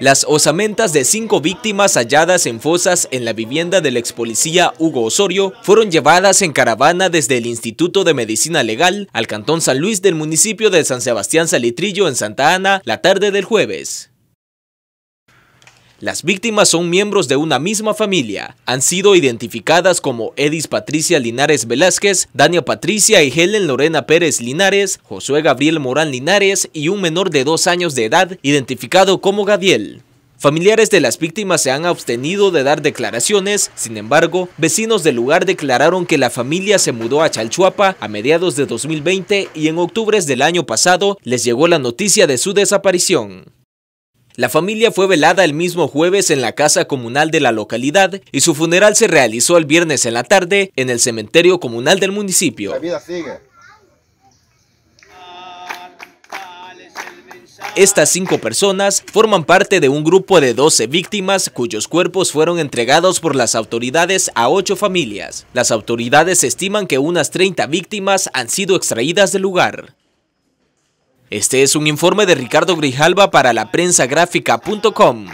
Las osamentas de cinco víctimas halladas en fosas en la vivienda del ex policía Hugo Osorio fueron llevadas en caravana desde el Instituto de Medicina Legal al Cantón San Luis del municipio de San Sebastián Salitrillo en Santa Ana la tarde del jueves. Las víctimas son miembros de una misma familia. Han sido identificadas como Edis Patricia Linares Velázquez, Dania Patricia y Helen Lorena Pérez Linares, Josué Gabriel Morán Linares y un menor de dos años de edad identificado como Gadiel. Familiares de las víctimas se han abstenido de dar declaraciones, sin embargo, vecinos del lugar declararon que la familia se mudó a Chalchuapa a mediados de 2020 y en octubre del año pasado les llegó la noticia de su desaparición. La familia fue velada el mismo jueves en la casa comunal de la localidad y su funeral se realizó el viernes en la tarde en el cementerio comunal del municipio. Estas cinco personas forman parte de un grupo de 12 víctimas cuyos cuerpos fueron entregados por las autoridades a ocho familias. Las autoridades estiman que unas 30 víctimas han sido extraídas del lugar. Este es un informe de Ricardo Grijalba para la prensa gráfica.com.